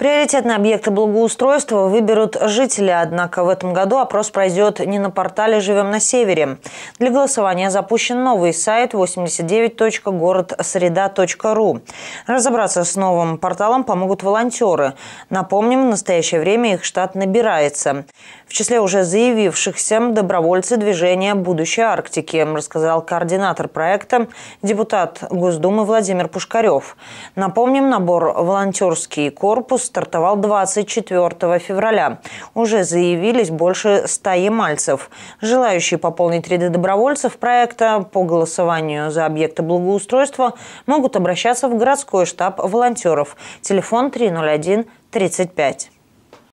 Приоритетные объекты благоустройства выберут жители, однако в этом году опрос пройдет не на портале «Живем на севере». Для голосования запущен новый сайт 89.городсреда.ру. Разобраться с новым порталом помогут волонтеры. Напомним, в настоящее время их штат набирается. В числе уже заявившихся добровольцы движения «Будущее Арктики», рассказал координатор проекта, депутат Госдумы Владимир Пушкарев. Напомним, набор «Волонтерский корпус» стартовал 24 февраля. Уже заявились больше 100 ямальцев. Желающие пополнить ряды добровольцев проекта по голосованию за объекты благоустройства могут обращаться в городской штаб волонтеров. Телефон 301 35.